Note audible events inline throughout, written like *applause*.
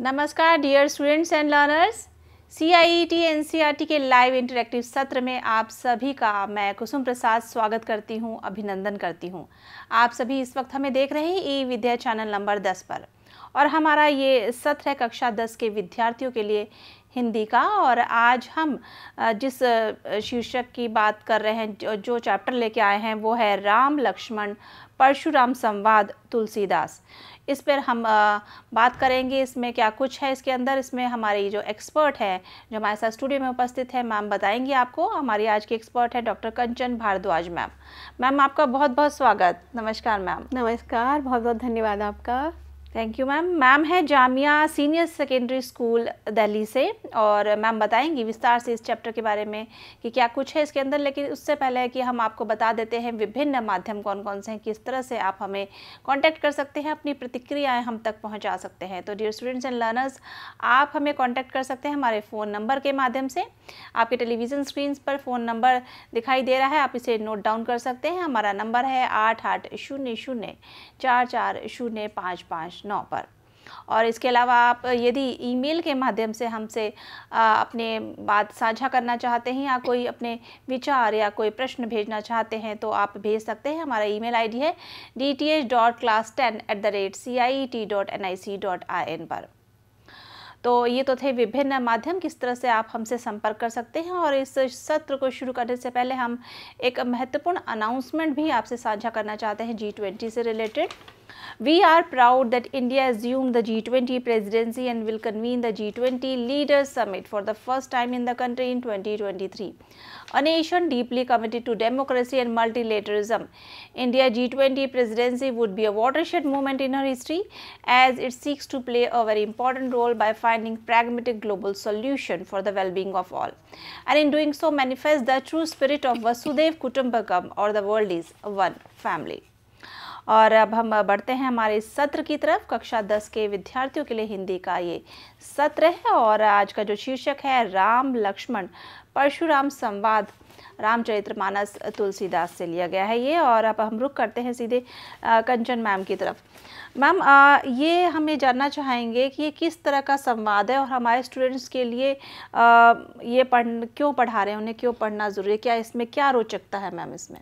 नमस्कार dear students and learners C I T N C R T के live interactive सत्र में आप सभी का मैं कुसुम प्रसाद स्वागत करती हूं अभिनंदन करती हूं आप सभी इस वक्त हमें देख रहे हैं E e Vidya channel number 10 पर और हमारा ये सत्र है कक्षा 10 के विद्यार्थियों के लिए हिंदी का और आज हम जिस शीर्षक की बात कर रहे हैं जो, जो चैप्टर लेके आए हैं वो है राम लक्ष्मण परशुराम संवाद तुलसीदास इस पर हम बात करेंगे इसमें क्या कुछ है इसके अंदर इसमें हमारे जो एक्सपर्ट है जो हमारे साथ स्टूडियो में उपस्थित है मैम बताएंगे आपको हमारी आज की एक्सपर्ट है doctor Kanchan Bhardwaj ma'am ma'am आपका बहुत बहुत स्वागत नमस्कार मैम नमस्कार बहुत बहुत धन्यवाद आपका थैंक यू मैम मैम है Jamia senior secondary school Delhi से और मैम बताएंगी विस्तार से इस चैप्टर के बारे में कि क्या कुछ है इसके अंदर लेकिन उससे पहले कि हम आपको बता देते हैं विभिन्न माध्यम कौन कौन से हैं किस तरह से आप हमें कांटेक्ट कर सकते हैं अपनी प्रतिक्रियाएं हम तक पहुंचा सकते हैं तो डियर स्टूडेंट्स एंड लर्नर्स आप हमें कॉन्टैक्ट कर सकते हैं हमारे फ़ोन नंबर के माध्यम से आपके टेलीविज़न स्क्रीन पर फ़ोन नंबर दिखाई दे रहा है आप इसे नोट डाउन कर सकते हैं हमारा नंबर है आठ आठ शून्य शून्य चार चार शून्य पाँच पाँच नौ पर और इसके अलावा आप यदि ईमेल के माध्यम से हमसे अपने बात साझा करना चाहते हैं या कोई अपने विचार या कोई प्रश्न भेजना चाहते हैं तो आप भेज सकते हैं हमारा ईमेल आईडी है D T H dot class ten at the rate C I T dot N I C dot I N पर तो ये तो थे विभिन्न माध्यम किस तरह से आप हमसे संपर्क कर सकते हैं और इस सत्र को शुरू करने से पहले हम एक महत्वपूर्ण अनाउंसमेंट भी आपसे साझा करना चाहते हैं जी ट्वेंटी से related We are proud that India assumed the G20 presidency and will convene the G20 Leaders Summit for the first time in the country in 2023. A nation deeply committed to democracy and multilateralism, India G20 presidency would be a watershed moment in her history as it seeks to play a very important role by finding pragmatic global solution for the well-being of all. And in doing so manifest the true spirit of Vasudev Kutumbakam or the world is one family. और अब हम बढ़ते हैं हमारे सत्र की तरफ कक्षा दस के विद्यार्थियों के लिए हिंदी का ये सत्र है और आज का जो शीर्षक है राम लक्ष्मण परशुराम संवाद रामचरितमानस तुलसीदास से लिया गया है ये और अब हम रुक करते हैं सीधे कंचन मैम की तरफ मैम ये हम ये जानना चाहेंगे कि ये किस तरह का संवाद है और हमारे स्टूडेंट्स के लिए आ, ये पढ़ क्यों पढ़ा रहे हैं उन्हें क्यों पढ़ना ज़रूरी है क्या इसमें क्या रोचकता है मैम इसमें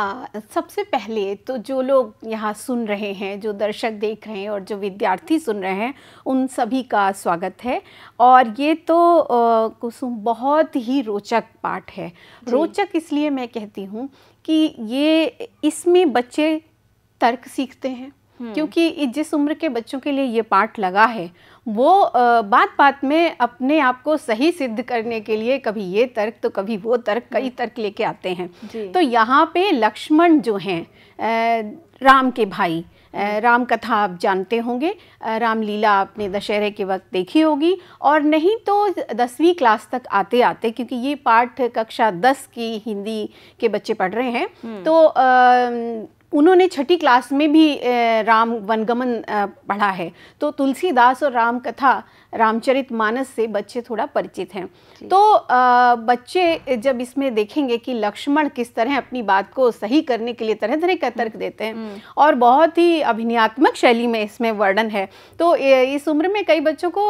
आ, सबसे पहले तो जो लोग यहाँ सुन रहे हैं जो दर्शक देख रहे हैं और जो विद्यार्थी सुन रहे हैं उन सभी का स्वागत है और ये तो आ, कुसुम बहुत ही रोचक पाठ है रोचक इसलिए मैं कहती हूँ कि ये इसमें बच्चे तर्क सीखते हैं हम्म। क्योंकि जिस उम्र के बच्चों के लिए ये पाठ लगा है वो बात बात में अपने आप को सही सिद्ध करने के लिए कभी ये तर्क तो कभी वो तर्क कई हम्म। तर्क लेके आते हैं तो यहाँ पे लक्ष्मण जो हैं राम के भाई हम्म। राम कथा आप जानते होंगे रामलीला आपने दशहरे के वक्त देखी होगी और नहीं तो दसवीं क्लास तक आते आते क्योंकि ये पाठ कक्षा दस की हिंदी के बच्चे पढ़ रहे हैं तो आ, उन्होंने छठी क्लास में भी राम वनगमन पढ़ा है तो तुलसीदास और राम कथा रामचरित मानस से बच्चे थोड़ा परिचित हैं तो आ, बच्चे जब इसमें देखेंगे कि लक्ष्मण किस तरह अपनी बात को सही करने के लिए तरह तरह का तर्क हम्म। देते हैं हम्म। और बहुत ही अभिनयात्मक शैली में इसमें वर्णन है तो इस उम्र में कई बच्चों को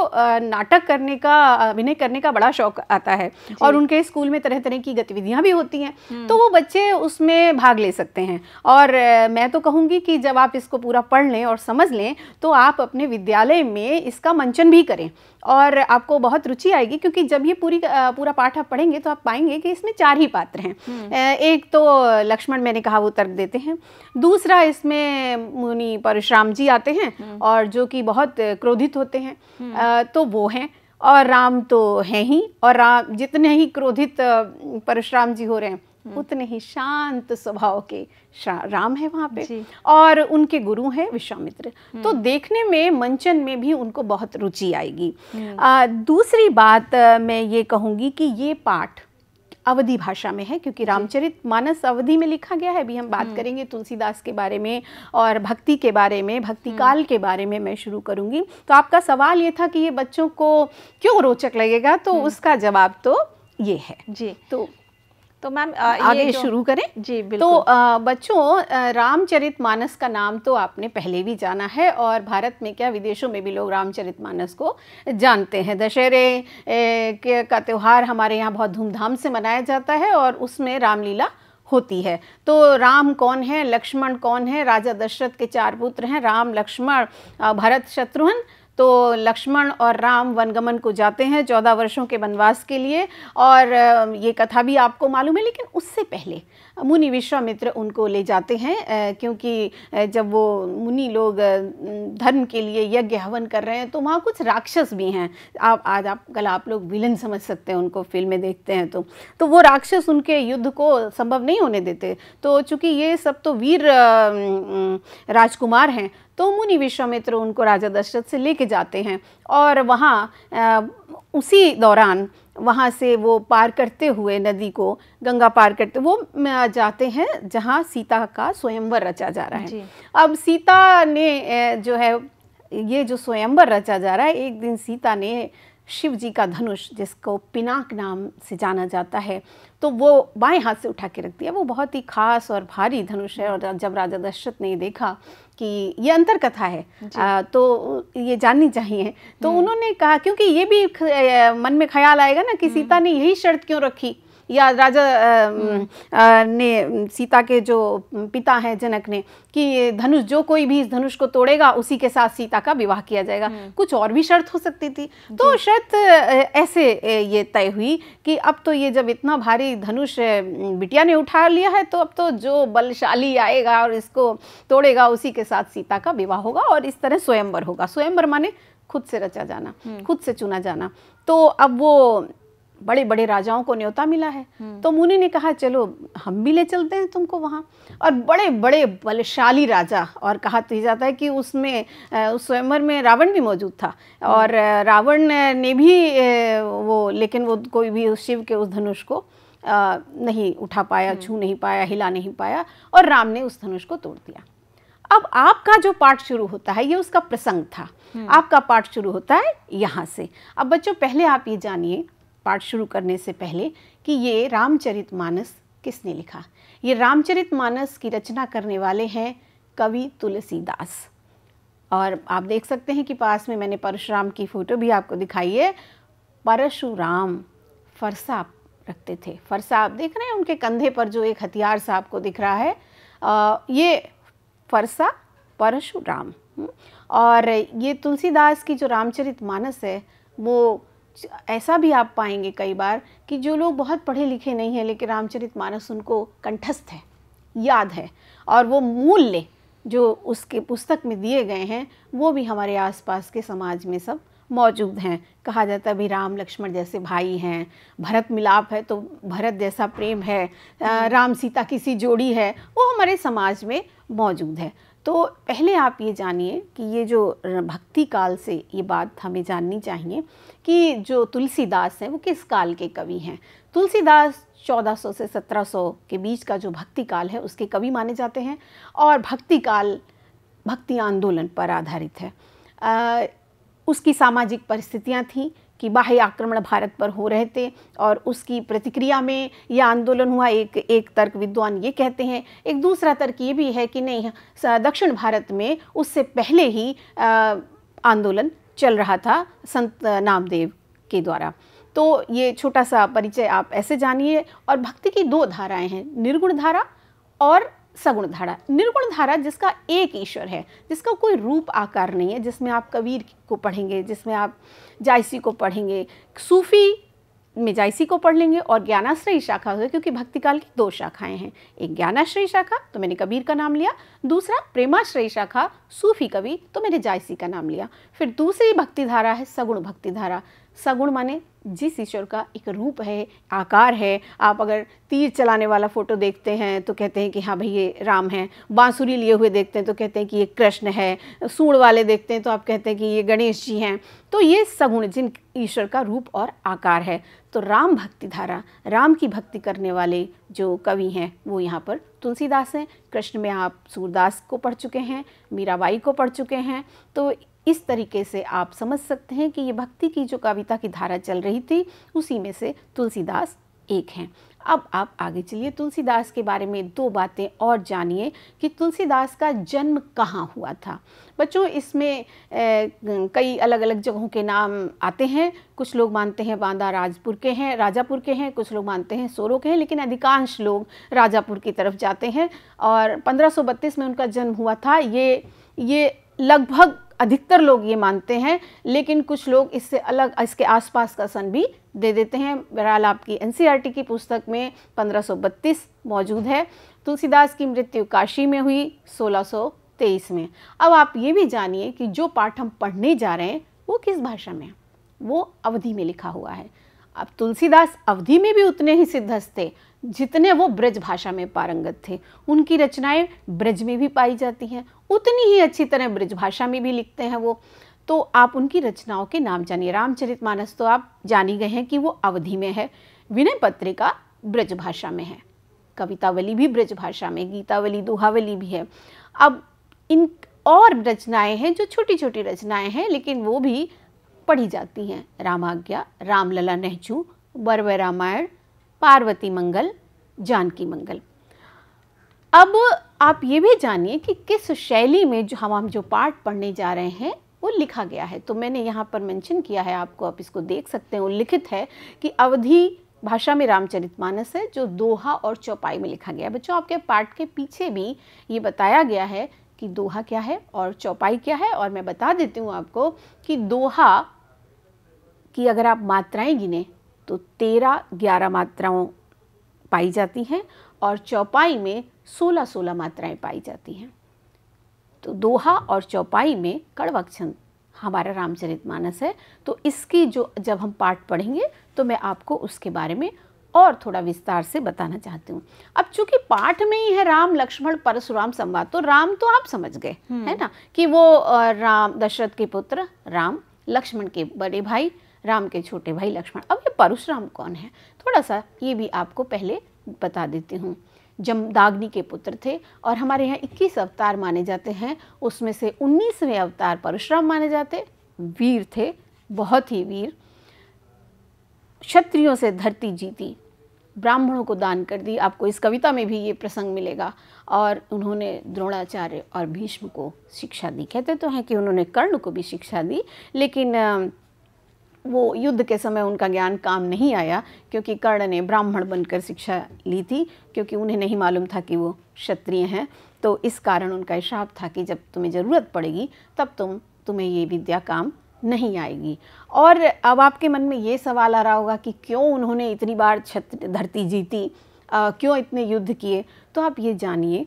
नाटक करने का अभिनय करने का बड़ा शौक आता है और उनके स्कूल में तरह तरह की गतिविधियाँ भी होती हैं हम्म। तो वो बच्चे उसमें भाग ले सकते हैं और मैं तो कहूँगी कि जब आप इसको पूरा पढ़ लें और समझ लें तो आप अपने विद्यालय में इसका मंचन भी करें और आपको बहुत रुचि आएगी क्योंकि जब ये पूरी पूरा पाठ आप पढ़ेंगे तो आप पाएंगे कि इसमें चार ही पात्र हैं हम्म। एक तो लक्ष्मण मैंने कहा वो तर्क देते हैं दूसरा इसमें मुनि परशुराम जी आते हैं हम्म। और जो कि बहुत क्रोधित होते हैं हम्म। तो वो हैं और राम तो हैं ही और राम जितने ही क्रोधित परशुराम जी हो रहे हैं हम्म। उतने ही शांत स्वभाव के राम है वहाँ पे और उनके गुरु हैं विश्वामित्र हम्म। तो देखने में मंचन में भी उनको बहुत रुचि आएगी हम्म। आ, दूसरी बात मैं ये कहूँगी कि ये पाठ अवधि भाषा में है क्योंकि रामचरित मानस अवधि में लिखा गया है अभी हम बात करेंगे तुलसीदास के बारे में और भक्ति के बारे में भक्ति काल के बारे में मैं शुरू करूंगी तो आपका सवाल ये था कि ये बच्चों को क्यों रोचक लगेगा तो उसका जवाब तो ये है जी तो तो मैम आगे शुरू करें जी तो, बिल्कुल तो बच्चों रामचरित मानस का नाम तो आपने पहले भी जाना है और भारत में क्या विदेशों में भी लोग रामचरित मानस को जानते हैं दशहरे के का त्यौहार हमारे यहाँ बहुत धूमधाम से मनाया जाता है और उसमें रामलीला होती है तो राम कौन है लक्ष्मण कौन है राजा दशरथ के चार पुत्र हैं राम लक्ष्मण भरत शत्रुघ्न तो लक्ष्मण और राम वनगमन को जाते हैं चौदह वर्षों के वनवास के लिए और ये कथा भी आपको मालूम है लेकिन उससे पहले मुनि विश्वामित्र उनको ले जाते हैं क्योंकि जब वो मुनि लोग धर्म के लिए यज्ञ हवन कर रहे हैं तो वहाँ कुछ राक्षस भी हैं आप आज आप कल आप लोग विलन समझ सकते हैं उनको फिल्में देखते हैं तो तो वो राक्षस उनके युद्ध को संभव नहीं होने देते तो चूँकि ये सब तो वीर राजकुमार हैं तो मुनि विश्वामित्र उनको राजा दशरथ से लेके जाते हैं और वहाँ उसी दौरान वहाँ से वो पार करते हुए नदी को गंगा पार करते वो जाते हैं जहाँ सीता का स्वयंवर रचा जा रहा है अब सीता ने जो है ये जो स्वयंवर रचा जा रहा है एक दिन सीता ने शिव जी का धनुष जिसको पिनाक नाम से जाना जाता है तो वो बाएं हाथ से उठा के रख दिया वो बहुत ही खास और भारी धनुष है और जब राजा दशरथ ने देखा कि ये अंतर कथा है आ, तो ये जाननी चाहिए तो हम्म। उन्होंने कहा क्योंकि ये भी मन में ख्याल आएगा ना कि हम्म। सीता ने यही शर्त क्यों रखी या राजा आ, हम्म। ने सीता के जो पिता हैं जनक ने कि धनुष जो कोई भी इस धनुष को तोड़ेगा उसी के साथ सीता का विवाह किया जाएगा हम्म। कुछ और भी शर्त हो सकती थी तो शर्त ऐसे ये तय हुई कि अब तो ये जब इतना भारी धनुष बिटिया ने उठा लिया है तो अब तो जो बलशाली आएगा और इसको तोड़ेगा उसी के साथ सीता का विवाह होगा और इस तरह स्वयंवर होगा स्वयंवर माने खुद से रचा जाना हम्म। खुद से चुना जाना तो अब वो बड़े बड़े राजाओं को न्योता मिला है हम्म। तो मुनि ने कहा चलो हम भी ले चलते हैं तुमको वहाँ और बड़े बड़े बलशाली राजा और कहा तो जाता है कि उसमें उस स्वयंवर में रावण भी मौजूद था हम्म। और रावण ने भी वो लेकिन वो कोई भी उस शिव के उस धनुष को नहीं उठा पाया हम्म। छू नहीं पाया हिला नहीं पाया और राम ने उस धनुष को तोड़ दिया अब आपका जो पाठ शुरू होता है ये उसका प्रसंग था आपका पाठ शुरू होता है यहाँ से अब बच्चों पहले आप ये जानिए पाठ शुरू करने से पहले कि ये रामचरित मानस किसने लिखा ये रामचरित मानस की रचना करने वाले हैं कवि तुलसीदास और आप देख सकते हैं कि पास में मैंने परशुराम की फ़ोटो भी आपको दिखाई है परशुराम फरसा रखते थे फरसा आप देख रहे हैं उनके कंधे पर जो एक हथियार सा आपको दिख रहा है आ, ये फरसा परशुराम हम्म, और ये तुलसीदास की जो रामचरित मानस है वो ऐसा भी आप पाएंगे कई बार कि जो लोग बहुत पढ़े लिखे नहीं हैं लेकिन रामचरित मानस उनको कंठस्थ है याद है और वो मूल्य जो उसके पुस्तक में दिए गए हैं वो भी हमारे आसपास के समाज में सब मौजूद हैं कहा जाता है भी राम लक्ष्मण जैसे भाई हैं भरत मिलाप है तो भरत जैसा प्रेम है राम सीता किसी जोड़ी है वो हमारे समाज में मौजूद है तो पहले आप ये जानिए कि ये जो भक्ति काल से ये बात हमें जाननी चाहिए कि जो तुलसीदास हैं वो किस काल के कवि हैं तुलसीदास 1400 से 1700 के बीच का जो भक्ति काल है उसके कवि माने जाते हैं और भक्ति काल भक्ति आंदोलन पर आधारित है आ, उसकी सामाजिक परिस्थितियाँ थीं कि बाह्य आक्रमण भारत पर हो रहे थे और उसकी प्रतिक्रिया में यह आंदोलन हुआ एक एक तर्क विद्वान ये कहते हैं एक दूसरा तर्क ये भी है कि नहीं दक्षिण भारत में उससे पहले ही आंदोलन चल रहा था संत नामदेव के द्वारा तो ये छोटा सा परिचय आप ऐसे जानिए और भक्ति की दो धाराएं हैं निर्गुण धारा और सगुण धारा निर्गुण धारा जिसका एक ईश्वर है जिसका कोई रूप आकार नहीं है जिसमें आप कबीर को पढ़ेंगे जिसमें आप जायसी को पढ़ेंगे सूफी में जायसी को पढ़ लेंगे और ज्ञानाश्रयी शाखा हो क्योंकि भक्तिकाल की दो शाखाएं हैं एक ज्ञानाश्रयी शाखा तो मैंने कबीर का नाम लिया दूसरा प्रेमाश्रयी शाखा सूफी कवि तो मैंने जायसी का नाम लिया फिर दूसरी भक्ति धारा है सगुण भक्ति धारा सगुण माने जिस ईश्वर का एक रूप है आकार है आप अगर तीर चलाने वाला फ़ोटो देखते हैं तो कहते हैं कि हाँ भाई ये राम है बांसुरी लिए हुए देखते हैं तो कहते हैं कि ये कृष्ण है सूण वाले देखते हैं तो आप कहते हैं कि ये गणेश जी हैं तो ये सगुण जिन ईश्वर का रूप और आकार है तो राम भक्ति धारा राम की भक्ति करने वाले जो कवि हैं वो यहाँ पर तुलसीदास हैं कृष्ण में आप सूरदास को पढ़ चुके हैं मीराबाई को पढ़ चुके हैं तो इस तरीके से आप समझ सकते हैं कि ये भक्ति की जो कविता की धारा चल रही थी उसी में से तुलसीदास एक हैं अब आप आगे चलिए तुलसीदास के बारे में दो बातें और जानिए कि तुलसीदास का जन्म कहाँ हुआ था बच्चों इसमें कई अलग अलग जगहों के नाम आते हैं कुछ लोग मानते हैं बांदा राजपुर के हैं राजापुर के हैं कुछ लोग मानते हैं सोरो के हैं लेकिन अधिकांश लोग राजापुर की तरफ जाते हैं और पंद्रह में उनका जन्म हुआ था ये ये लगभग अधिकतर लोग ये मानते हैं लेकिन कुछ लोग इससे अलग इसके आसपास का सन भी दे देते हैं बहरहाल आपकी एन की पुस्तक में 1532 मौजूद है तुलसीदास की मृत्यु काशी में हुई 1623 में अब आप ये भी जानिए कि जो पाठ हम पढ़ने जा रहे हैं वो किस भाषा में वो अवधि में लिखा हुआ है अब तुलसीदास अवधि में भी उतने ही सिद्धस्त थे जितने वो ब्रज भाषा में पारंगत थे उनकी रचनाएं ब्रज में भी पाई जाती हैं उतनी ही अच्छी तरह ब्रज भाषा में भी लिखते हैं वो तो आप उनकी रचनाओं के नाम जानिए रामचरित मानस तो आप जान ही गए हैं कि वो अवधि में है विनय पत्रिका ब्रज भाषा में है कवितावली भी ब्रज भाषा में गीतावली दोहावली भी है अब इन और रचनाएं हैं जो छोटी छोटी रचनाएं हैं लेकिन वो भी पढ़ी जाती हैं रामाज्ञा रामलला नेहचू बरव रामायण पार्वती मंगल जानकी मंगल अब आप ये भी जानिए कि किस शैली में जो हम हम जो पाठ पढ़ने जा रहे हैं वो लिखा गया है तो मैंने यहाँ पर मेंशन किया है आपको आप इसको देख सकते हैं उल्लिखित है कि अवधि भाषा में रामचरितमानस है जो दोहा और चौपाई में लिखा गया है बच्चों आपके पाठ के पीछे भी ये बताया गया है कि दोहा क्या है और चौपाई क्या है और मैं बता देती हूँ आपको कि दोहा की अगर आप मात्राएं गिने तो तेरह ग्यारह मात्राओं पाई जाती हैं और चौपाई में सोलह सोलह मात्राएं पाई जाती हैं तो दोहा और चौपाई में कड़वक छंद हमारा रामचरित मानस है तो इसकी जो जब हम पाठ पढ़ेंगे तो मैं आपको उसके बारे में और थोड़ा विस्तार से बताना चाहती हूँ अब चूंकि पाठ में ही है राम लक्ष्मण परशुराम संवाद तो राम तो आप समझ गए है हम्म। ना कि वो राम दशरथ के पुत्र राम लक्ष्मण के बड़े भाई राम के छोटे भाई लक्ष्मण अब ये परशुराम कौन है थोड़ा सा ये भी आपको पहले बता देती हूँ जमदाग्नि के पुत्र थे और हमारे यहाँ 21 अवतार माने जाते हैं उसमें से 19वें अवतार परशुराम माने जाते वीर थे बहुत ही वीर क्षत्रियों से धरती जीती ब्राह्मणों को दान कर दी आपको इस कविता में भी ये प्रसंग मिलेगा और उन्होंने द्रोणाचार्य और भीष्म को शिक्षा दी कहते तो हैं कि उन्होंने कर्ण को भी शिक्षा दी लेकिन वो युद्ध के समय उनका ज्ञान काम नहीं आया क्योंकि कर्ण ने ब्राह्मण बनकर शिक्षा ली थी क्योंकि उन्हें नहीं मालूम था कि वो क्षत्रिय हैं तो इस कारण उनका श्राप था कि जब तुम्हें ज़रूरत पड़ेगी तब तुम तुम्हें ये विद्या काम नहीं आएगी और अब आपके मन में ये सवाल आ रहा होगा कि क्यों उन्होंने इतनी बार छत्र धरती जीती आ, क्यों इतने युद्ध किए तो आप ये जानिए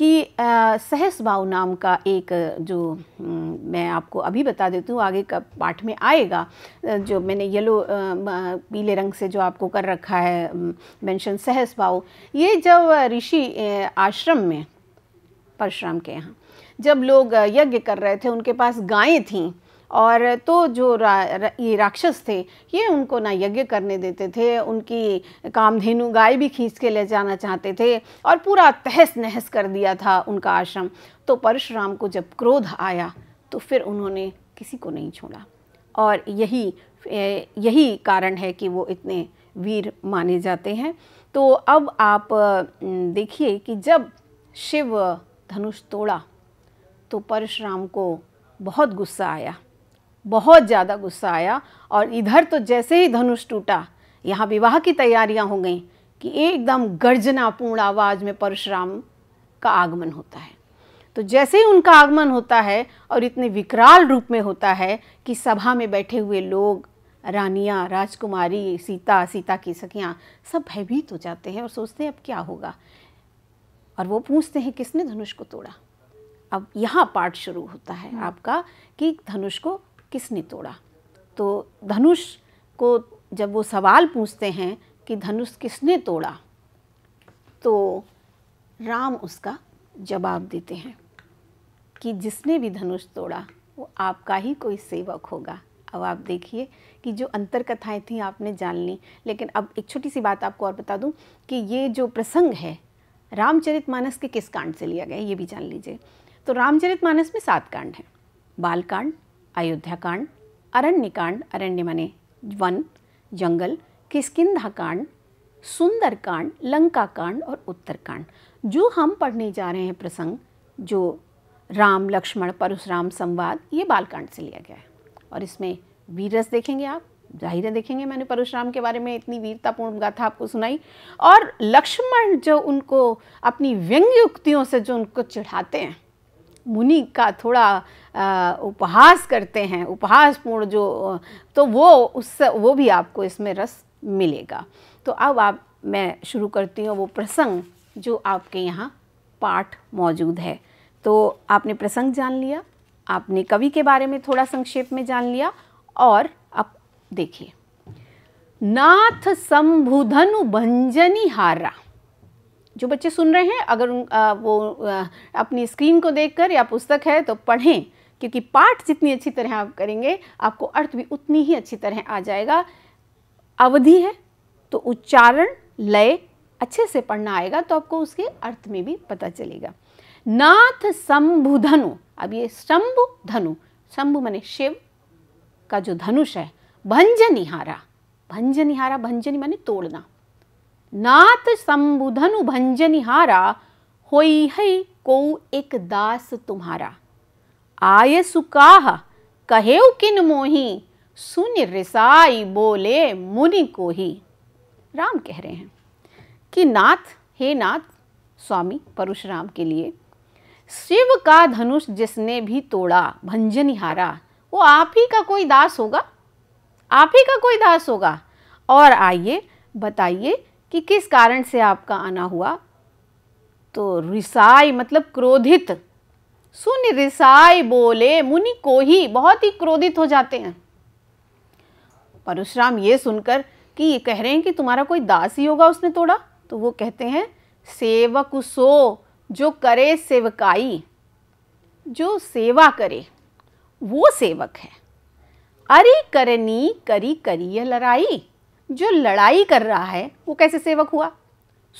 कि सहस भाव नाम का एक जो मैं आपको अभी बता देती हूँ आगे का पाठ में आएगा जो मैंने येलो पीले रंग से जो आपको कर रखा है मेंशन सहस भाव ये जब ऋषि आश्रम में परशुराम के यहाँ जब लोग यज्ञ कर रहे थे उनके पास गायें थीं और तो जो रा, रा, ये राक्षस थे ये उनको ना यज्ञ करने देते थे उनकी कामधेनु गाय भी खींच के ले जाना चाहते थे और पूरा तहस नहस कर दिया था उनका आश्रम तो परशुराम को जब क्रोध आया तो फिर उन्होंने किसी को नहीं छोड़ा और यही यही कारण है कि वो इतने वीर माने जाते हैं तो अब आप देखिए कि जब शिव धनुष तोड़ा तो परशुराम को बहुत गुस्सा आया बहुत ज़्यादा गुस्सा आया और इधर तो जैसे ही धनुष टूटा यहाँ विवाह की तैयारियाँ हो गई कि एकदम गर्जनापूर्ण आवाज़ में परशुराम का आगमन होता है तो जैसे ही उनका आगमन होता है और इतने विकराल रूप में होता है कि सभा में बैठे हुए लोग रानियाँ राजकुमारी सीता सीता की सखियाँ सब भयभीत हो जाते हैं और सोचते हैं अब क्या होगा और वो पूछते हैं किसने धनुष को तोड़ा अब यहाँ पाठ शुरू होता है हम्म। आपका कि धनुष को किसने तोड़ा तो धनुष को जब वो सवाल पूछते हैं कि धनुष किसने तोड़ा तो राम उसका जवाब देते हैं कि जिसने भी धनुष तोड़ा वो आपका ही कोई सेवक होगा अब आप देखिए कि जो अंतर कथाएं थी आपने जान ली लेकिन अब एक छोटी सी बात आपको और बता दूं कि ये जो प्रसंग है रामचरित मानस के किस कांड से लिया गया ये भी जान लीजिए तो रामचरित मानस में सात कांड हैं बालकांड अयोध्याकांड अरण्यकांड अरण्य मने वन जंगल कांड सुंदरकांड कांड और उत्तरकांड जो हम पढ़ने जा रहे हैं प्रसंग जो राम लक्ष्मण परशुराम संवाद ये बालकांड से लिया गया है और इसमें वीरस देखेंगे आप जाहिर देखेंगे मैंने परशुराम के बारे में इतनी वीरतापूर्ण गाथा आपको सुनाई और लक्ष्मण जो उनको अपनी व्यंग्य युक्तियों से जो उनको चिढ़ाते हैं मुनि का थोड़ा उपहास करते हैं उपहासपूर्ण जो तो वो उस वो भी आपको इसमें रस मिलेगा तो अब आप मैं शुरू करती हूँ वो प्रसंग जो आपके यहाँ पाठ मौजूद है तो आपने प्रसंग जान लिया आपने कवि के बारे में थोड़ा संक्षेप में जान लिया और अब देखिए नाथ संभुधनु भंजनी हारा जो बच्चे सुन रहे हैं अगर वो अपनी स्क्रीन को देखकर या पुस्तक है तो पढ़ें क्योंकि पाठ जितनी अच्छी तरह आप करेंगे आपको अर्थ भी उतनी ही अच्छी तरह आ जाएगा अवधि है तो उच्चारण लय अच्छे से पढ़ना आएगा तो आपको उसके अर्थ में भी पता चलेगा नाथ शंभु धनु अब ये शंभु धनु शंभु मने शिव का जो धनुष है भंज निहारा भंज निहारा भंजनी माने तोड़ना नाथ संबुधनु भंजनिहारा होई है को एक दास तुम्हारा आय सुकाह कहे किन मोही सुन रिसाई बोले मुनि को ही राम कह रहे हैं कि नाथ हे नाथ स्वामी परशुराम के लिए शिव का धनुष जिसने भी तोड़ा भंजनिहारा वो आप ही का कोई दास होगा आप ही का कोई दास होगा और आइए बताइए कि किस कारण से आपका आना हुआ तो रिसाई मतलब क्रोधित सुन रिसाई बोले मुनि को ही बहुत ही क्रोधित हो जाते हैं परशुराम ये सुनकर कि ये कह रहे हैं कि तुम्हारा कोई दास ही होगा उसने तोड़ा तो वो कहते हैं सेवक सो जो करे सेवकाई जो सेवा करे वो सेवक है अरे करनी करी करिय लड़ाई जो लड़ाई कर रहा है वो कैसे सेवक हुआ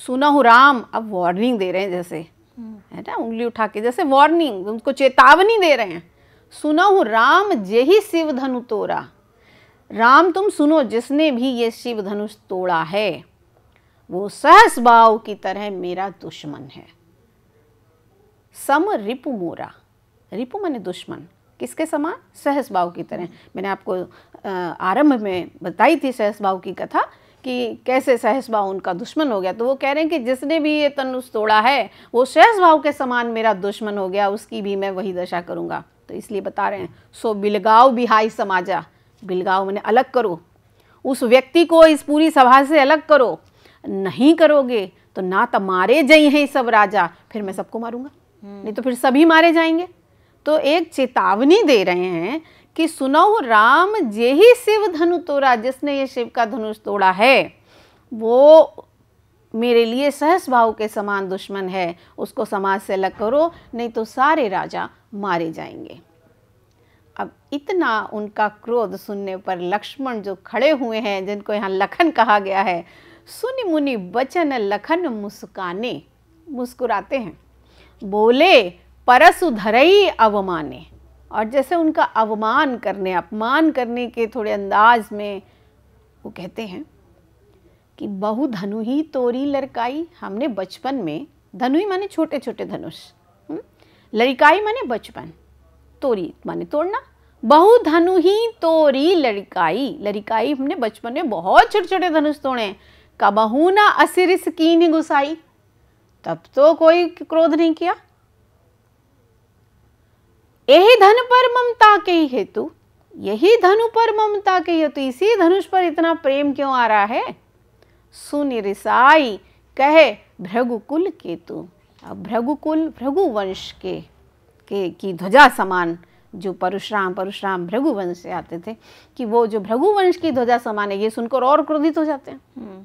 सुना हो राम अब वार्निंग दे रहे हैं जैसे हम्म। है ना उंगली उठा के जैसे वार्निंग उनको चेतावनी दे रहे हैं सुना हो राम जे ही शिव धनु तोड़ा राम तुम सुनो जिसने भी ये शिव धनुष तोड़ा है वो सहस भाव की तरह मेरा दुश्मन है सम रिपु मोरा रिपु मने दुश्मन किसके समान भाव की तरह मैंने आपको आरंभ में बताई थी भाव की कथा कि कैसे भाव उनका दुश्मन हो गया तो वो कह रहे हैं कि जिसने भी ये तनुष तोड़ा है वो भाव के समान मेरा दुश्मन हो गया उसकी भी मैं वही दशा करूँगा तो इसलिए बता रहे हैं सो बिलगाव बिहाई समाजा बिलगाव मैंने अलग करो उस व्यक्ति को इस पूरी सभा से अलग करो नहीं करोगे तो ना तो मारे जई हैं सब राजा फिर मैं सबको मारूंगा हम्म। नहीं तो फिर सभी मारे जाएंगे तो एक चेतावनी दे रहे हैं कि सुनो राम जे ही शिव धनु तोड़ा जिसने ये शिव का धनुष तोड़ा है वो मेरे लिए सहस भाव के समान दुश्मन है उसको समाज से अलग करो नहीं तो सारे राजा मारे जाएंगे अब इतना उनका क्रोध सुनने पर लक्ष्मण जो खड़े हुए हैं जिनको यहाँ लखन कहा गया है सुनि मुनि बचन लखन मुस्काने मुस्कुराते हैं बोले परसुधरई अवमाने और जैसे उनका अवमान करने अपमान करने के थोड़े अंदाज में वो कहते हैं कि बहु धनु ही तोरी लड़काई हमने बचपन में धनु ही माने छोटे छोटे धनुष हम्म? लड़काई माने बचपन तोरी माने तोड़ना बहु धनु ही तोरी लड़काई लड़काई हमने बचपन में बहुत छोटे छोटे धनुष तोड़े कबहू ना असिर कीन गुसाई तब तो कोई क्रोध नहीं किया यही धन पर ममता के ही हेतु यही धनु पर ममता के हेतु इसी धनुष पर इतना प्रेम क्यों आ रहा है सुनिरिसाई कहे भृगुकुल केतु अब भृगुकुल भृगुवंश के के की ध्वजा समान जो परशुराम परशुराम भृगुवंश से आते थे कि वो जो भृगुवंश की ध्वजा समान है ये सुनकर और क्रोधित हो जाते हैं हम्म।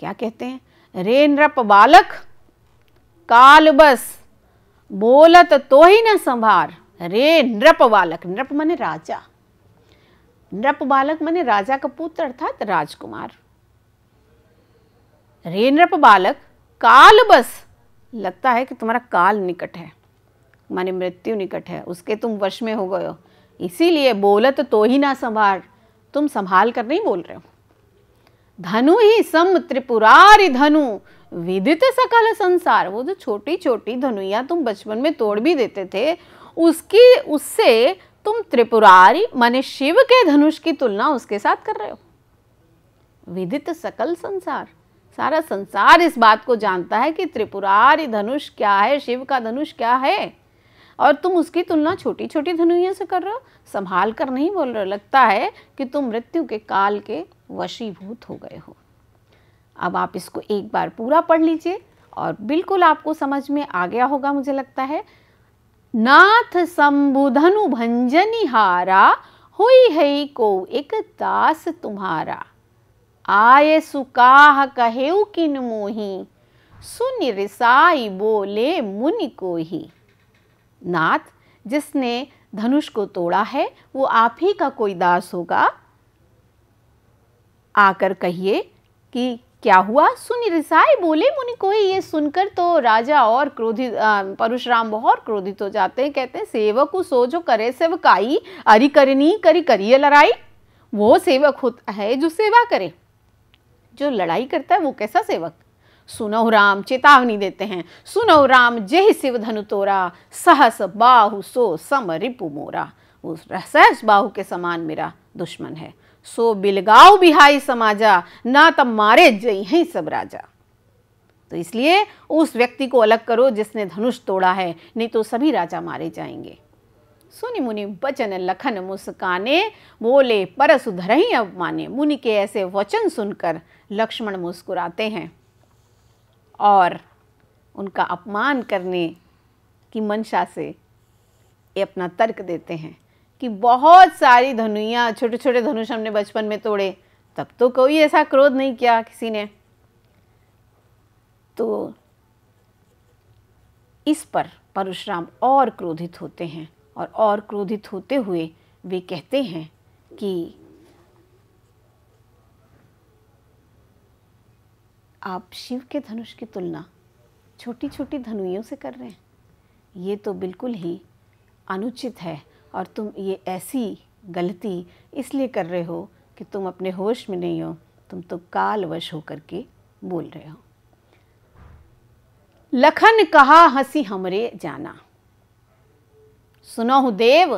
क्या कहते हैं रे नृप बालक काल बस बोलत तो ही न संभार अरे नृप बालक नृप मने राजा नृप बालक मने राजा का पुत्र अर्थात राजकुमार रे नृप बालक काल बस लगता है कि तुम्हारा काल निकट है माने मृत्यु निकट है उसके तुम वश में हो गए हो इसीलिए बोलत तो ही ना संभाल तुम संभाल कर नहीं बोल रहे हो धनु ही सम त्रिपुरारी धनु विदित सकल संसार वो जो छोटी छोटी धनुया तुम बचपन में तोड़ भी देते थे उसकी उससे तुम त्रिपुरारी माने शिव के धनुष की तुलना उसके साथ कर रहे हो विदित सकल संसार सारा संसार इस बात को जानता है कि त्रिपुरारी धनुष क्या है शिव का धनुष क्या है और तुम उसकी तुलना छोटी छोटी धनुइयों से कर रहे हो संभाल कर नहीं बोल रहे लगता है कि तुम मृत्यु के काल के वशीभूत हो गए हो अब आप इसको एक बार पूरा पढ़ लीजिए और बिल्कुल आपको समझ में आ गया होगा मुझे लगता है नाथ संबुधनु भंजनी हारा हुई है को एक दास तुम्हारा आय सुकाह कहे किन मोही सुन रिसाई बोले मुनि को ही नाथ जिसने धनुष को तोड़ा है वो आप ही का कोई दास होगा आकर कहिए कि क्या हुआ सुनी रिसाई बोले मुनि कोई ये सुनकर तो राजा और क्रोधित परशुराम बहुत क्रोधित हो जाते हैं कहते हैं सेवक सो जो करे सेवकाई अरी करनी करी करिए लड़ाई वो सेवक होता है जो सेवा करे जो लड़ाई करता है वो कैसा सेवक सुनो राम चेतावनी देते हैं सुनो राम जय शिव धनु तोरा सहस बाहु सो सम मोरा उस सहस बाहु के समान मेरा दुश्मन है सो बिलगाव बिहाई समाजा ना तब तो मारे जई हैं सब राजा तो इसलिए उस व्यक्ति को अलग करो जिसने धनुष तोड़ा है नहीं तो सभी राजा मारे जाएंगे सुनि मुनि बचन लखन मुस्काने बोले ही अब माने मुनि के ऐसे वचन सुनकर लक्ष्मण मुस्कुराते हैं और उनका अपमान करने की मंशा से ये अपना तर्क देते हैं कि बहुत सारी धनुइयाँ छोटे छोटे धनुष हमने बचपन में तोड़े तब तो कोई ऐसा क्रोध नहीं किया किसी ने तो इस पर परशुराम और क्रोधित होते हैं और और क्रोधित होते हुए वे कहते हैं कि आप शिव के धनुष की तुलना छोटी छोटी धनुइयों से कर रहे हैं ये तो बिल्कुल ही अनुचित है और तुम ये ऐसी गलती इसलिए कर रहे हो कि तुम अपने होश में नहीं हो तुम तो कालवश होकर के बोल रहे हो लखन कहा हंसी हमरे जाना सुनो हूं देव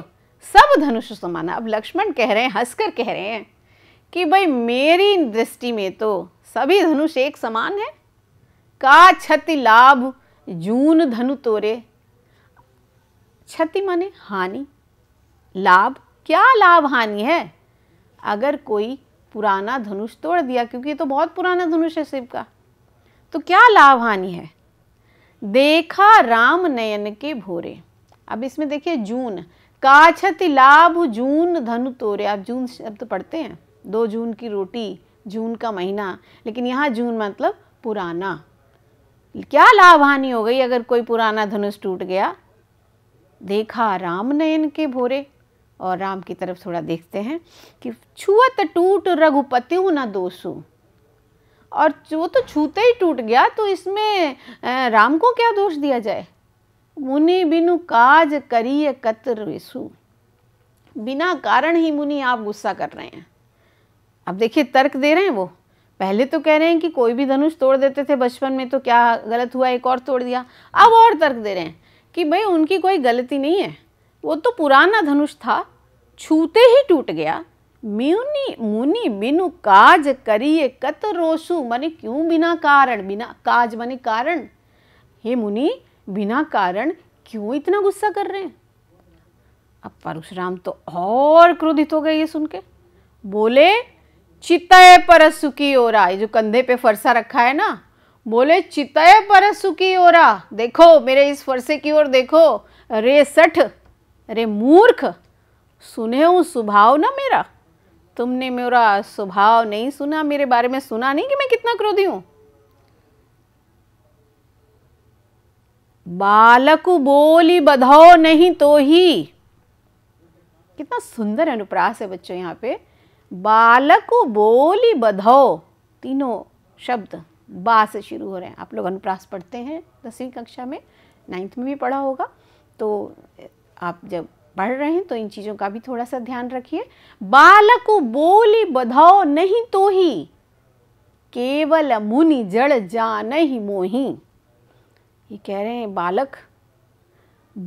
सब धनुष समाना अब लक्ष्मण कह रहे हैं हंसकर कह रहे हैं कि भाई मेरी दृष्टि में तो सभी धनुष एक समान है का क्षति लाभ जून धनु तोरे क्षति माने हानि लाभ क्या लाभ हानि है अगर कोई पुराना धनुष तोड़ दिया क्योंकि ये तो बहुत पुराना धनुष है शिव का तो क्या लाभ हानि है देखा राम नयन के भोरे अब इसमें देखिए जून काछति लाभ जून धनु तोरे आप जून शब्द तो पढ़ते हैं दो जून की रोटी जून का महीना लेकिन यहाँ जून मतलब पुराना क्या लाभ हानि हो गई अगर कोई पुराना धनुष टूट गया देखा राम नयन के भोरे और राम की तरफ थोड़ा देखते हैं कि छुअत टूट रघुपत्यु न दोषु और वो तो छूते ही टूट गया तो इसमें राम को क्या दोष दिया जाए मुनि बिनु काज करिए कतर विसु बिना कारण ही मुनि आप गुस्सा कर रहे हैं अब देखिए तर्क दे रहे हैं वो पहले तो कह रहे हैं कि कोई भी धनुष तोड़ देते थे बचपन में तो क्या गलत हुआ एक और तोड़ दिया अब और तर्क दे रहे हैं कि भाई उनकी कोई गलती नहीं है वो तो पुराना धनुष था छूते ही टूट गया म्यूनि मुनि मिनु काज करिए कत रोसु मने क्यों बिना कारण बिना काज मने कारण हे मुनि बिना कारण क्यों इतना गुस्सा कर रहे हैं अब परशुराम तो और क्रोधित हो गए ये सुन के बोले चितय परसु की ओरा ये जो कंधे पे फरसा रखा है ना बोले चितय परसु ओरा देखो मेरे इस फरसे की ओर देखो रे सठ अरे मूर्ख सुने हूँ स्वभाव ना मेरा तुमने मेरा स्वभाव नहीं सुना मेरे बारे में सुना नहीं कि मैं कितना क्रोधी हूं बालक बोली बधाओ नहीं तो ही कितना सुंदर अनुप्रास है बच्चों यहाँ पे बालक बोली बधाओ तीनों शब्द बा से शुरू हो रहे हैं आप लोग अनुप्रास पढ़ते हैं दसवीं कक्षा में नाइन्थ में भी पढ़ा होगा तो आप जब पढ़ रहे हैं तो इन चीज़ों का भी थोड़ा सा ध्यान रखिए बालक बोली बधाओ नहीं तो ही केवल मुनि जड़ जा नहीं मोही ये कह रहे हैं बालक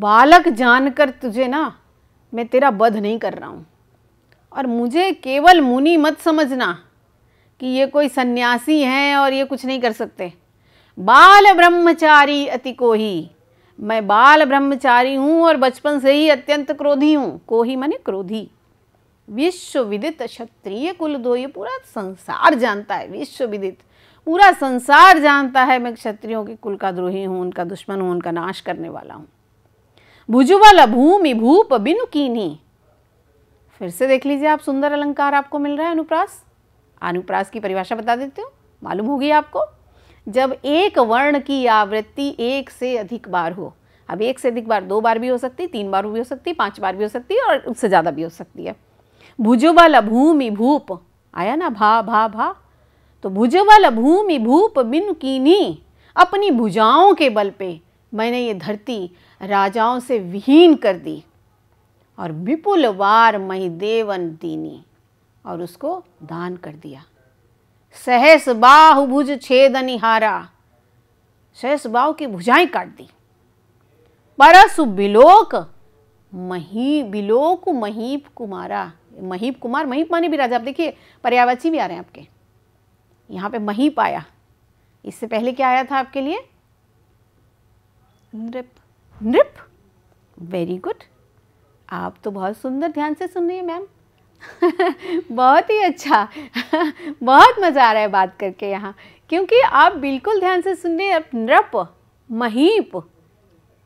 बालक जानकर तुझे ना मैं तेरा बध नहीं कर रहा हूं और मुझे केवल मुनि मत समझना कि ये कोई सन्यासी हैं और ये कुछ नहीं कर सकते बाल ब्रह्मचारी अति को ही मैं बाल ब्रह्मचारी हूँ और बचपन से ही अत्यंत क्रोधी हूँ को ही मैंने क्रोधी विश्वविदित क्षत्रिय कुल दो ये पूरा संसार जानता है विश्व विदित पूरा संसार जानता है मैं क्षत्रियों के कुल का द्रोही हूँ उनका दुश्मन हूँ उनका नाश करने वाला हूँ भुजुबल भूमि भूप बिनु कीनी फिर से देख लीजिए आप सुंदर अलंकार आपको मिल रहा है अनुप्रास अनुप्रास की परिभाषा बता देते हो मालूम होगी आपको जब एक वर्ण की आवृत्ति एक से अधिक बार हो अब एक से अधिक बार दो बार भी हो सकती तीन बार भी हो सकती पांच बार भी हो सकती है और उससे ज़्यादा भी हो सकती है भुजो भूमि भूप आया ना भा भा भा तो भुजबल भूमि भूप बिन कीनी अपनी भुजाओं के बल पे मैंने ये धरती राजाओं से विहीन कर दी और विपुल वार मही देवन दीनी और उसको दान कर दिया सहस बाहु भुज छेद निहारा सहस बाहु की भुजाएं काट दी परसु बिलोक मही बिलोक महीप कुमारा महीप कुमार महीप माने भी राजा आप देखिए पर्यावाची भी आ रहे हैं आपके यहां पे महीप आया इससे पहले क्या आया था आपके लिए नृप नृप वेरी गुड आप तो बहुत सुंदर ध्यान से सुन रही है मैम *laughs* बहुत ही अच्छा *laughs* बहुत मज़ा आ रहा है बात करके यहाँ क्योंकि आप बिल्कुल ध्यान से सुन रहे नृप महीप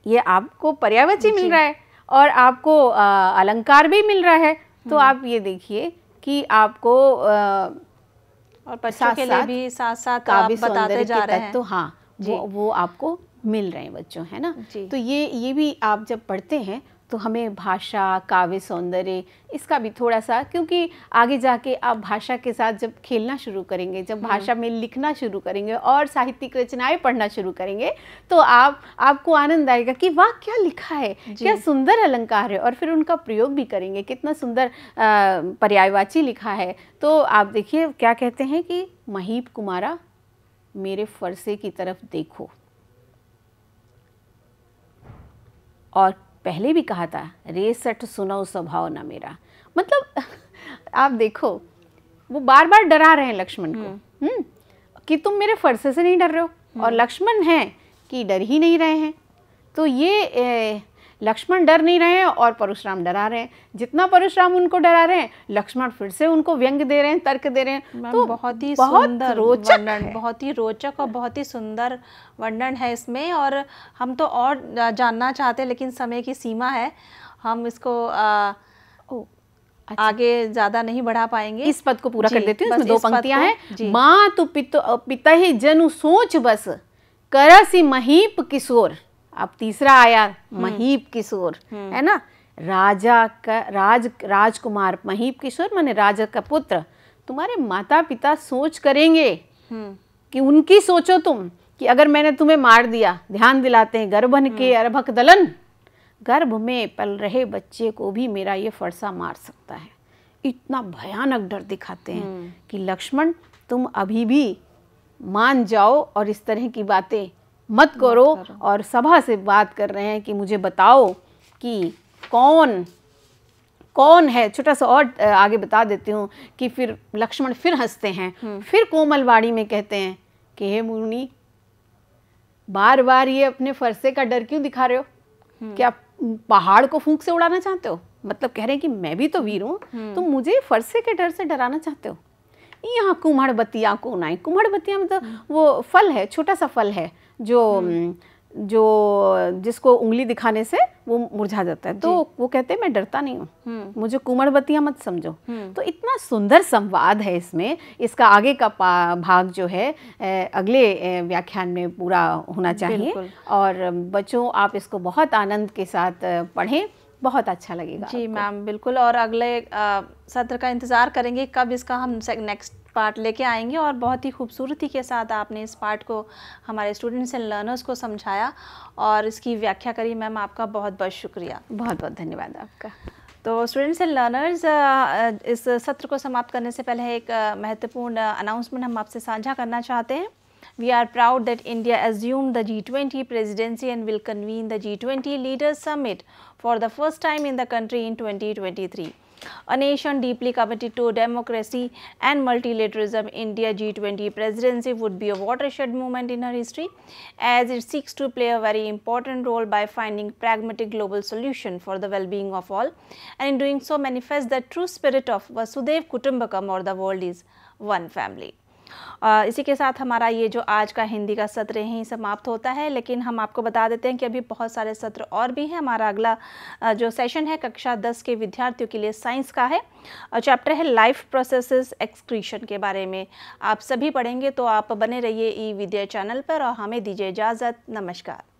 ये आपको पर्यावची मिल रहा है और आपको आ, अलंकार भी मिल रहा है तो हम्म। आप ये देखिए कि आपको आ, और साथ के लिए भी साथ साथ आप बताते जा रहे हैं तो हाँ वो वो आपको मिल रहे हैं बच्चों है ना तो ये ये भी आप जब पढ़ते हैं तो हमें भाषा काव्य सौंदर्य इसका भी थोड़ा सा क्योंकि आगे जाके आप भाषा के साथ जब खेलना शुरू करेंगे जब हम्म। भाषा में लिखना शुरू करेंगे और साहित्यिक रचनाएं पढ़ना शुरू करेंगे तो आप आपको आनंद आएगा कि वाह क्या लिखा है क्या सुंदर अलंकार है और फिर उनका प्रयोग भी करेंगे कितना सुंदर पर्यायवाची लिखा है तो आप देखिए क्या कहते हैं कि महीप कुमारा मेरे फरसे की तरफ देखो और पहले भी कहा था रे सठ सुनो स्वभाव ना मेरा मतलब आप देखो वो बार बार डरा रहे हैं लक्ष्मण को हुँ? हम्म। हम्म, कि तुम मेरे फरसे से नहीं डर रहे हो और हम्म। लक्ष्मण हैं कि डर ही नहीं रहे हैं तो ये ए, लक्ष्मण डर नहीं रहे हैं और परशुराम डरा रहे हैं जितना परशुराम उनको डरा रहे हैं लक्ष्मण फिर से उनको व्यंग दे रहे हैं तर्क दे रहे हैं तो बहुत ही बहुत रोचक वर्णन बहुत ही रोचक और बहुत ही सुंदर वर्णन है इसमें और हम तो और जानना चाहते हैं लेकिन समय की सीमा है हम इसको आ, अच्छा। आगे ज्यादा नहीं बढ़ा पाएंगे इस पद को पूरा कर देते हैं दो पंक्तियां हैं माँ तो पिता ही जनु सोच बस करसी महीप किशोर अब तीसरा आया हम्म। महीप किशोर हम्म। है ना राजा का राज राजकुमार महीप किशोर माने राजा का पुत्र तुम्हारे माता पिता सोच करेंगे हम्म। कि उनकी सोचो तुम कि अगर मैंने तुम्हें मार दिया ध्यान दिलाते हैं गर्भन के अर्भक दलन गर्भ में पल रहे बच्चे को भी मेरा ये फरसा मार सकता है इतना भयानक डर दिखाते हैं कि लक्ष्मण तुम अभी भी मान जाओ और इस तरह की बातें मत करो और सभा से बात कर रहे हैं कि मुझे बताओ कि कौन कौन है छोटा सा और आगे बता देती हूँ कि फिर लक्ष्मण फिर हंसते हैं हम्म। फिर कोमलवाड़ी में कहते हैं कि हे मुनि बार बार ये अपने फरसे का डर क्यों दिखा रहे हो हम्म। क्या पहाड़ को फूंक से उड़ाना चाहते हो मतलब कह रहे हैं कि मैं भी तो वीर हूँ हम्म। तुम मुझे फरसे के डर से डराना चाहते हो यहाँ कुम्हड़ बत्तियाँ ना कुम्हड़ बत्तियाँ मतलब तो वो फल है छोटा सा फल है जो हम्म। हम्म, जो जिसको उंगली दिखाने से वो मुरझा जाता है तो वो कहते हैं मैं डरता नहीं हूँ हम्म। मुझे कुमड़ मत समझो तो इतना सुंदर संवाद है इसमें इसका आगे का भाग जो है अगले व्याख्यान में पूरा होना चाहिए और बच्चों आप इसको बहुत आनंद के साथ पढ़ें बहुत अच्छा लगेगा जी मैम बिल्कुल और अगले सत्र का इंतज़ार करेंगे कब इसका हम नेक्स्ट पार्ट लेके आएंगे और बहुत ही खूबसूरती के साथ आपने इस पार्ट को हमारे स्टूडेंट्स एंड लर्नर्स को समझाया और इसकी व्याख्या करी मैम आपका बहुत बहुत शुक्रिया बहुत बहुत धन्यवाद आपका तो स्टूडेंट्स एंड लर्नर्स इस सत्र को समाप्त करने से पहले एक महत्वपूर्ण अनाउंसमेंट हम आपसे साझा करना चाहते हैं We are proud that India assumed the G20 presidency and will convene the G20 Leaders Summit for the first time in the country in 2023. A nation deeply committed to democracy and multilateralism, India G20 presidency would be a watershed moment in her history as it seeks to play a very important role by finding pragmatic global solution for the well-being of all and in doing so manifest the true spirit of Vasudev Kutumbakam or the world is one family. इसी के साथ हमारा ये जो आज का हिंदी का सत्र यहीं समाप्त होता है लेकिन हम आपको बता देते हैं कि अभी बहुत सारे सत्र और भी हैं हमारा अगला जो सेशन है कक्षा दस के विद्यार्थियों के लिए साइंस का है और चैप्टर है लाइफ प्रोसेसेस एक्सक्रीशन के बारे में आप सभी पढ़ेंगे तो आप बने रहिए ई विद्या चैनल पर और हमें दीजिए इजाज़त नमस्कार